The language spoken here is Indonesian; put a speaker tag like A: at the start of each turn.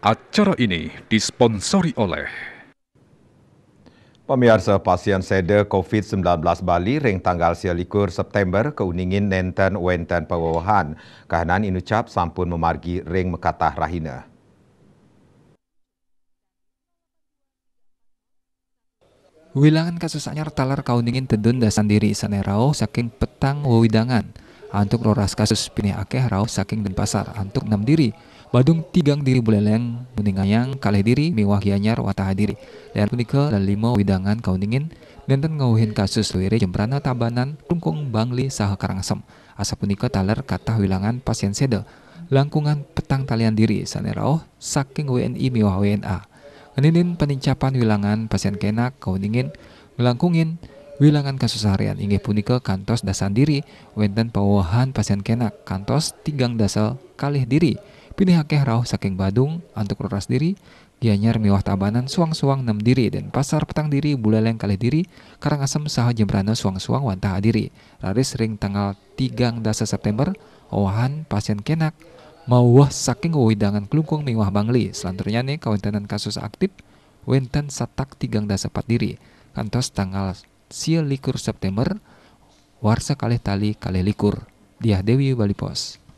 A: Acara ini disponsori oleh
B: Pemirsa pasien sede COVID-19 Bali ring tanggal selikur September keuningin nenten wenten pewawahan kahanan inucap sampun memargi ring mekatah rahina.
C: Wilangan kasus anyar talar kauningin tedun dasan diri sanerao saking petang wawidangan. Antuk roras kasus pinih akeh rao saking denpasar antuk enam diri Badung tigang diri buleleng meningayang kalah diri miwah gianyar watah diri dan punika lima widangan dingin, nenten ngauhin kasus wiri jembrana tabanan rungkung bangli saha karangsem asa punika taler kata wilangan pasien seder, langkungan petang talian diri sanerao oh, saking WNI mewah WNA ngeninin penincapan wilangan pasien kena kau dingin, ngelangkungin Wilangan kasus harian inggih punika kantos dasan diri, wenten pawahan pasien kena kantos tigang dasal kalih diri, Pilih akeh rauh saking Badung, antuk roras diri, gianyar miwah tabanan suang-suang nem diri dan pasar petang diri buleleng kali diri, karang asem saha jembrana suang-suang wantah diri. Raris ring tanggal 3 dasa September, owahan pasien kenak, mauwah saking wawidangan kelungkung miwah bangli, selanturnya nih kawintanan kasus aktif, wenten satak tigang dasa pat diri, kantos tanggal siel likur September, warsa kali tali kali likur. Diah Dewi Balipos.